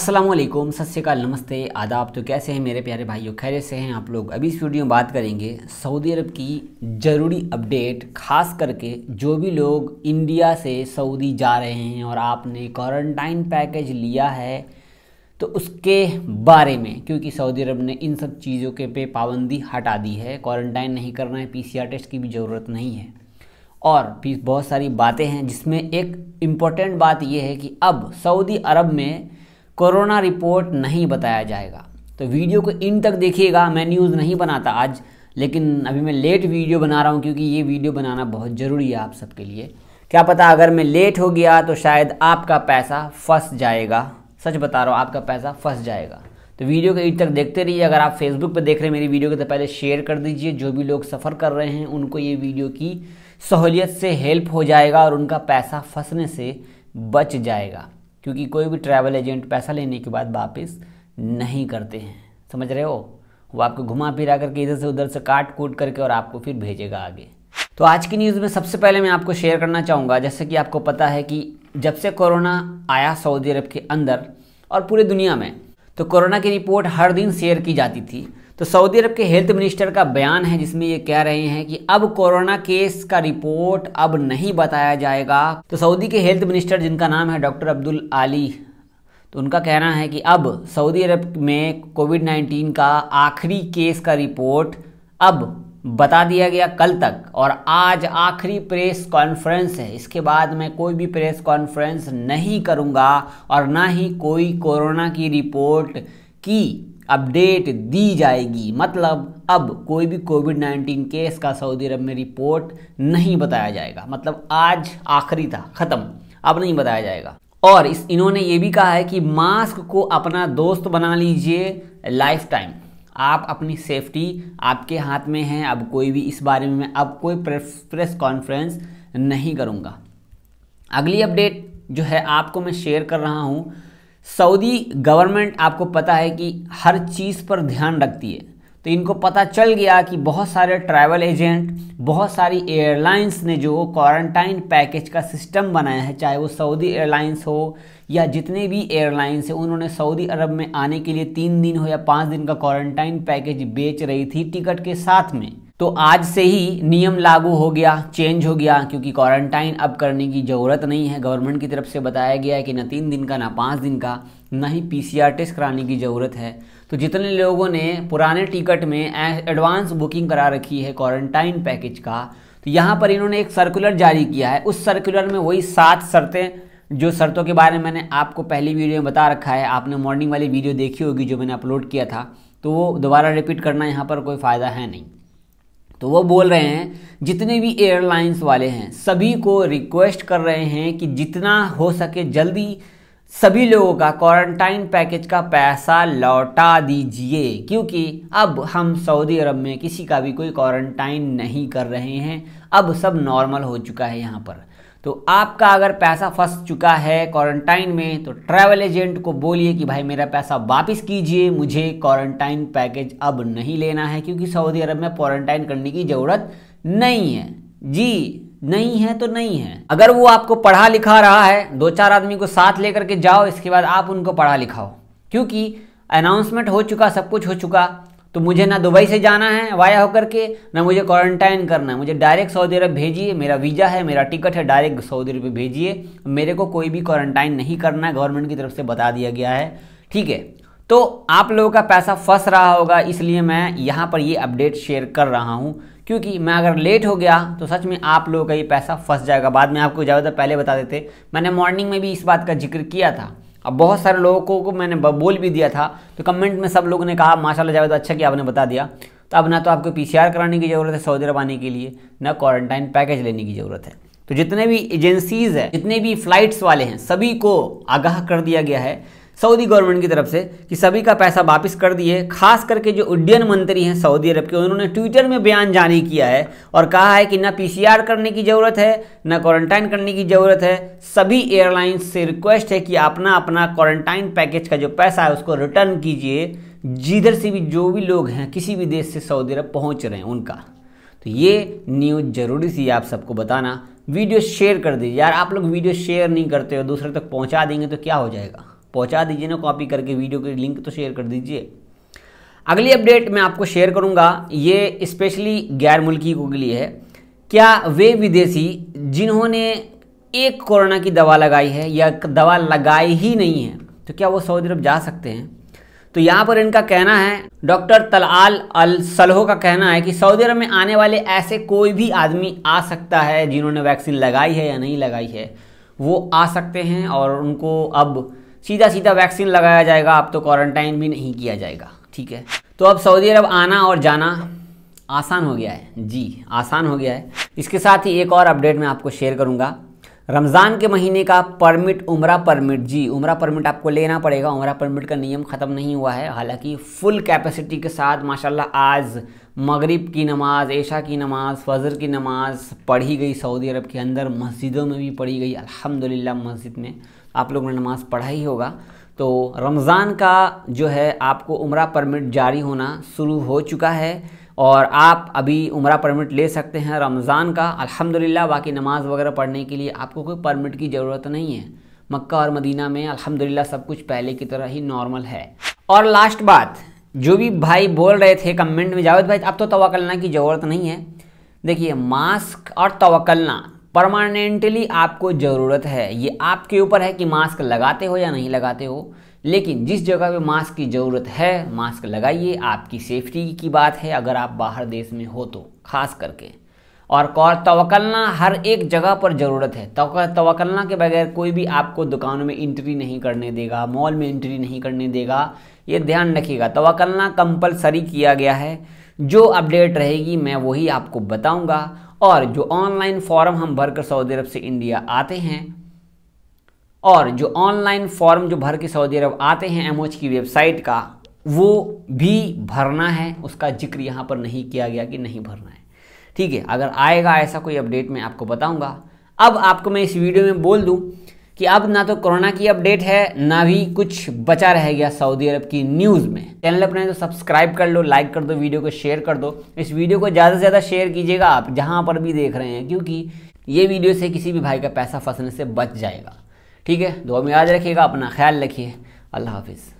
असलम सत्याकाल नमस्ते आदाब तो कैसे हैं मेरे प्यारे भाइयों खैर से हैं आप लोग अभी इस वीडियो में बात करेंगे सऊदी अरब की ज़रूरी अपडेट खास करके जो भी लोग इंडिया से सऊदी जा रहे हैं और आपने क्वारंटाइन पैकेज लिया है तो उसके बारे में क्योंकि सऊदी अरब ने इन सब चीज़ों के पे पाबंदी हटा दी है क्वारंटाइन नहीं करना है पी टेस्ट की भी ज़रूरत नहीं है और भी बहुत सारी बातें हैं जिसमें एक इम्पॉर्टेंट बात यह है कि अब सऊदी अरब में कोरोना रिपोर्ट नहीं बताया जाएगा तो वीडियो को इन तक देखिएगा मैं न्यूज़ नहीं बनाता आज लेकिन अभी मैं लेट वीडियो बना रहा हूँ क्योंकि ये वीडियो बनाना बहुत ज़रूरी है आप सबके लिए क्या पता अगर मैं लेट हो गया तो शायद आपका पैसा फंस जाएगा सच बता रहा हूँ आपका पैसा फंस जाएगा तो वीडियो को इन तक देखते रहिए अगर आप फेसबुक पर देख रहे हैं मेरी वीडियो को तो पहले शेयर कर दीजिए जो भी लोग सफ़र कर रहे हैं उनको ये वीडियो की सहूलियत से हेल्प हो जाएगा और उनका पैसा फंसने से बच जाएगा क्योंकि कोई भी ट्रैवल एजेंट पैसा लेने के बाद वापस नहीं करते हैं समझ रहे हो वो आपको घुमा फिरा करके इधर से उधर से काट कूट करके और आपको फिर भेजेगा आगे तो आज की न्यूज़ में सबसे पहले मैं आपको शेयर करना चाहूँगा जैसे कि आपको पता है कि जब से कोरोना आया सऊदी अरब के अंदर और पूरे दुनिया में तो कोरोना की रिपोर्ट हर दिन शेयर की जाती थी तो सऊदी अरब के हेल्थ मिनिस्टर का बयान है जिसमें ये कह रहे हैं कि अब कोरोना केस का रिपोर्ट अब नहीं बताया जाएगा तो सऊदी के हेल्थ मिनिस्टर जिनका नाम है डॉक्टर अब्दुल आली तो उनका कहना है कि अब सऊदी अरब में कोविड 19 का आखिरी केस का रिपोर्ट अब बता दिया गया कल तक और आज आखिरी प्रेस कॉन्फ्रेंस है इसके बाद मैं कोई भी प्रेस कॉन्फ्रेंस नहीं करूंगा और ना ही कोई कोरोना की रिपोर्ट की अपडेट दी जाएगी मतलब अब कोई भी कोविड 19 केस का सऊदी अरब में रिपोर्ट नहीं बताया जाएगा मतलब आज आखिरी था ख़त्म अब नहीं बताया जाएगा और इस इन्होंने ये भी कहा है कि मास्क को अपना दोस्त बना लीजिए लाइफ टाइम आप अपनी सेफ्टी आपके हाथ में है अब कोई भी इस बारे में मैं अब कोई प्रेस कॉन्फ्रेंस नहीं करूँगा अगली अपडेट जो है आपको मैं शेयर कर रहा हूँ सऊदी गवर्नमेंट आपको पता है कि हर चीज़ पर ध्यान रखती है तो इनको पता चल गया कि बहुत सारे ट्रैवल एजेंट बहुत सारी एयरलाइंस ने जो क्वारंटाइन पैकेज का सिस्टम बनाया है चाहे वो सऊदी एयरलाइंस हो या जितने भी एयरलाइंस हैं उन्होंने सऊदी अरब में आने के लिए तीन दिन हो या पाँच दिन का क्वारंटाइन पैकेज बेच रही थी टिकट के साथ में तो आज से ही नियम लागू हो गया चेंज हो गया क्योंकि क्वारंटाइन अब करने की ज़रूरत नहीं है गवर्नमेंट की तरफ से बताया गया है कि ना तीन दिन का ना पाँच दिन का ना ही पी टेस्ट कराने की ज़रूरत है तो जितने लोगों ने पुराने टिकट में एडवांस बुकिंग करा रखी है क्वारंटाइन पैकेज का तो यहाँ पर इन्होंने एक सर्कुलर जारी किया है उस सर्कुलर में वही सात शर्तें जो शर्तों के बारे में मैंने आपको पहली वीडियो में बता रखा है आपने मॉर्निंग वाली वीडियो देखी होगी जो मैंने अपलोड किया था तो वो दोबारा रिपीट करना यहाँ पर कोई फ़ायदा है नहीं तो वो बोल रहे हैं जितने भी एयरलाइंस वाले हैं सभी को रिक्वेस्ट कर रहे हैं कि जितना हो सके जल्दी सभी लोगों का क्वारंटाइन पैकेज का पैसा लौटा दीजिए क्योंकि अब हम सऊदी अरब में किसी का भी कोई क्वारंटाइन नहीं कर रहे हैं अब सब नॉर्मल हो चुका है यहाँ पर तो आपका अगर पैसा फंस चुका है क्वारंटाइन में तो ट्रैवल एजेंट को बोलिए कि भाई मेरा पैसा वापस कीजिए मुझे क्वारंटाइन पैकेज अब नहीं लेना है क्योंकि सऊदी अरब में क्वारंटाइन करने की ज़रूरत नहीं है जी नहीं है तो नहीं है अगर वो आपको पढ़ा लिखा रहा है दो चार आदमी को साथ लेकर के जाओ इसके बाद आप उनको पढ़ा लिखाओ क्योंकि अनाउंसमेंट हो चुका सब कुछ हो चुका तो मुझे ना दुबई से जाना है वाया होकर के ना मुझे क्वारंटाइन करना है मुझे डायरेक्ट सऊदी अरब भेजिए मेरा वीज़ा है मेरा टिकट है डायरेक्ट सऊदी अरब भेजिए मेरे को कोई भी क्वारंटाइन नहीं करना है गवर्नमेंट की तरफ से बता दिया गया है ठीक है तो आप लोगों का पैसा फंस रहा होगा इसलिए मैं यहाँ पर ये अपडेट शेयर कर रहा हूँ क्योंकि मैं अगर लेट हो गया तो सच में आप लोगों का ये पैसा फंस जाएगा बाद में आपको ज़्यादा पहले बता देते मैंने मॉर्निंग में भी इस बात का जिक्र किया था अब बहुत सारे लोगों को मैंने बोल भी दिया था तो कमेंट में सब लोगों ने कहा माशाल्लाह जावेद अच्छा कि आपने बता दिया तो अब ना तो आपको पीसीआर कराने की ज़रूरत है सऊदी अरब आने के लिए ना क्वारंटाइन पैकेज लेने की ज़रूरत है तो जितने भी एजेंसीज़ हैं जितने भी फ्लाइट्स वाले हैं सभी को आगाह कर दिया गया है सऊदी गवर्नमेंट की तरफ से कि सभी का पैसा वापस कर दिए खास करके जो उड्डयन मंत्री हैं सऊदी अरब के उन्होंने ट्विटर में बयान जारी किया है और कहा है कि ना पीसीआर करने की ज़रूरत है ना क्वारंटाइन करने की ज़रूरत है सभी एयरलाइंस से रिक्वेस्ट है कि अपना अपना क्वारंटाइन पैकेज का जो पैसा है उसको रिटर्न कीजिए जिधर से भी जो भी लोग हैं किसी भी देश से सऊदी अरब पहुँच रहे हैं उनका तो ये न्यूज़ ज़रूरी थी आप सबको बताना वीडियो शेयर कर दीजिए यार आप लोग वीडियो शेयर नहीं करते हो दूसरे तक पहुंचा देंगे तो क्या हो जाएगा पहुंचा दीजिए ना कॉपी करके वीडियो की लिंक तो शेयर कर दीजिए अगली अपडेट मैं आपको शेयर करूंगा ये स्पेशली गैर मुल्की के लिए है क्या वे विदेशी जिन्होंने एक कोरोना की दवा लगाई है या दवा लगाई ही नहीं है तो क्या वो सऊदी अरब जा सकते हैं तो यहाँ पर इनका कहना है डॉक्टर तलाल अल सलहो का कहना है कि सऊदी अरब में आने वाले ऐसे कोई भी आदमी आ सकता है जिन्होंने वैक्सीन लगाई है या नहीं लगाई है वो आ सकते हैं और उनको अब सीधा सीधा वैक्सीन लगाया जाएगा आप तो क्वारंटाइन भी नहीं किया जाएगा ठीक है तो अब सऊदी अरब आना और जाना आसान हो गया है जी आसान हो गया है इसके साथ ही एक और अपडेट मैं आपको शेयर करूंगा रमज़ान के महीने का परमिट उम्र परमिट जी उम्र परमिट आपको लेना पड़ेगा उम्र परमिट का नियम ख़त्म नहीं हुआ है हालांकि फुल कैपेसिटी के साथ माशाल्लाह आज मगरिब की नमाज़ ऐशा की नमाज़ फजर की नमाज़ पढ़ी गई सऊदी अरब के अंदर मस्जिदों में भी पढ़ी गई अलहमदिल्ला मस्जिद में आप लोगों ने नमाज़ पढ़ा ही होगा तो रमज़ान का जो है आपको उम्र परमिट जारी होना शुरू हो चुका है और आप अभी उम्र परमिट ले सकते हैं रमज़ान का अल्हम्दुलिल्लाह बाकी नमाज़ वगैरह पढ़ने के लिए आपको कोई परमिट की ज़रूरत नहीं है मक्का और मदीना में अल्हम्दुलिल्लाह सब कुछ पहले की तरह ही नॉर्मल है और लास्ट बात जो भी भाई बोल रहे थे कमेंट में जावेद भाई अब तो तोकलना की ज़रूरत नहीं है देखिए मास्क और तोकलना परमानेंटली आपको ज़रूरत है ये आपके ऊपर है कि मास्क लगाते हो या नहीं लगाते हो लेकिन जिस जगह पे मास्क की ज़रूरत है मास्क लगाइए आपकी सेफ्टी की बात है अगर आप बाहर देश में हो तो खास करके और कौर तवकलना हर एक जगह पर ज़रूरत है तवकलना के बगैर कोई भी आपको दुकानों में इंट्री नहीं करने देगा मॉल में इंट्री नहीं करने देगा ये ध्यान रखिएगा तवकलना कंपलसरी किया गया है जो अपडेट रहेगी मैं वही आपको बताऊंगा और जो ऑनलाइन फॉर्म हम भरकर सऊदी अरब से इंडिया आते हैं और जो ऑनलाइन फॉर्म जो भर के सऊदी अरब आते हैं एम की वेबसाइट का वो भी भरना है उसका जिक्र यहाँ पर नहीं किया गया कि नहीं भरना है ठीक है अगर आएगा ऐसा कोई अपडेट मैं आपको बताऊंगा अब आपको मैं इस वीडियो में बोल दूँ कि अब ना तो कोरोना की अपडेट है ना भी कुछ बचा रह गया सऊदी अरब की न्यूज़ में चैनल अपने तो सब्सक्राइब कर लो लाइक कर दो वीडियो को शेयर कर दो इस वीडियो को ज़्यादा से ज़्यादा शेयर कीजिएगा आप जहाँ पर भी देख रहे हैं क्योंकि ये वीडियो से किसी भी भाई का पैसा फंसने से बच जाएगा ठीक है दो में याद रखिएगा अपना ख्याल रखिए अल्लाह हाफिज़